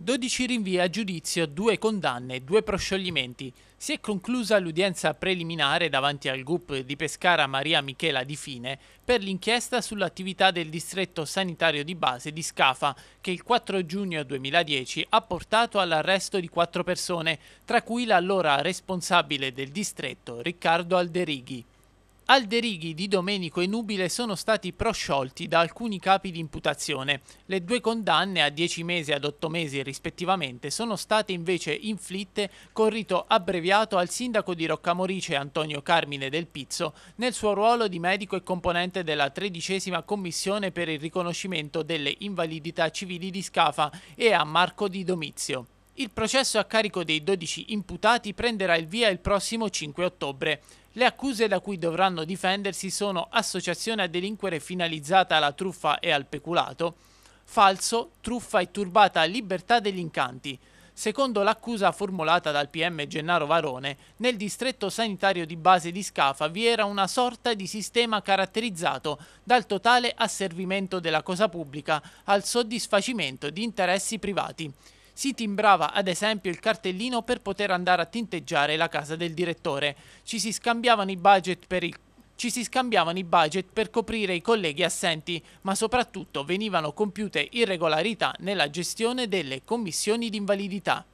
12 rinvii a giudizio, 2 condanne, 2 proscioglimenti. Si è conclusa l'udienza preliminare davanti al GUP di Pescara Maria Michela Di Fine per l'inchiesta sull'attività del distretto sanitario di base di Scafa che il 4 giugno 2010 ha portato all'arresto di 4 persone, tra cui l'allora responsabile del distretto Riccardo Alderighi. Alderighi di Domenico e Nubile sono stati prosciolti da alcuni capi di imputazione. Le due condanne a 10 mesi e ad 8 mesi rispettivamente sono state invece inflitte con rito abbreviato al sindaco di Roccamorice Antonio Carmine del Pizzo nel suo ruolo di medico e componente della tredicesima commissione per il riconoscimento delle invalidità civili di Scafa e a Marco di Domizio. Il processo a carico dei 12 imputati prenderà il via il prossimo 5 ottobre. Le accuse da cui dovranno difendersi sono associazione a delinquere finalizzata alla truffa e al peculato, falso, truffa e turbata libertà degli incanti, secondo l'accusa formulata dal PM Gennaro Varone, nel distretto sanitario di base di Scafa vi era una sorta di sistema caratterizzato dal totale asservimento della cosa pubblica al soddisfacimento di interessi privati. Si timbrava ad esempio il cartellino per poter andare a tinteggiare la casa del direttore. Ci si scambiavano i budget per il ci si scambiavano i budget per coprire i colleghi assenti, ma soprattutto venivano compiute irregolarità nella gestione delle commissioni di invalidità.